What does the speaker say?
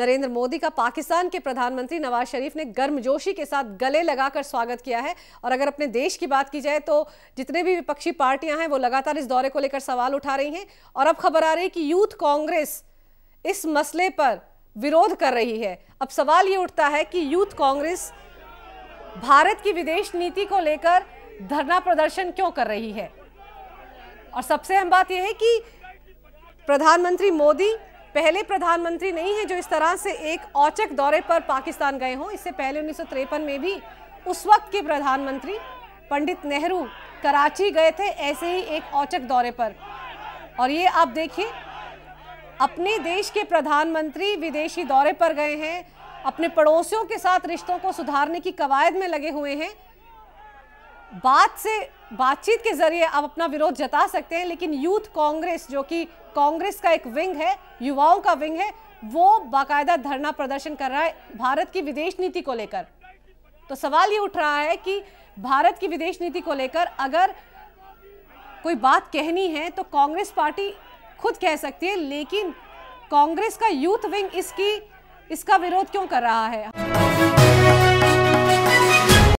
नरेंद्र मोदी का पाकिस्तान के प्रधानमंत्री नवाज शरीफ ने गर्मजोशी के साथ गले लगाकर स्वागत किया है और अगर अपने देश की बात की जाए तो जितने भी विपक्षी पार्टियां हैं वो लगातार इस दौरे को लेकर सवाल उठा रही हैं और अब खबर आ रही है कि यूथ कांग्रेस इस मसले पर विरोध कर रही है अब सवाल ये उठता है कि यूथ कांग्रेस भारत की विदेश नीति को लेकर धरना प्रदर्शन क्यों कर रही है और सबसे अहम बात यह है कि प्रधानमंत्री मोदी पहले प्रधानमंत्री नहीं है जो इस तरह से एक औचक दौरे पर पाकिस्तान गए हों इससे पहले उन्नीस में भी उस वक्त के प्रधानमंत्री पंडित नेहरू कराची गए थे ऐसे ही एक औचक दौरे पर और ये आप देखिए अपने देश के प्रधानमंत्री विदेशी दौरे पर गए हैं अपने पड़ोसियों के साथ रिश्तों को सुधारने की कवायद में लगे हुए हैं बात से बातचीत के जरिए आप अपना विरोध जता सकते हैं लेकिन यूथ कांग्रेस जो कि कांग्रेस का एक विंग है युवाओं का विंग है वो बाकायदा धरना प्रदर्शन कर रहा है भारत की विदेश नीति को लेकर तो सवाल ये उठ रहा है कि भारत की विदेश नीति को लेकर अगर कोई बात कहनी है तो कांग्रेस पार्टी खुद कह सकती है लेकिन कांग्रेस का यूथ विंग इसकी इसका विरोध क्यों कर रहा है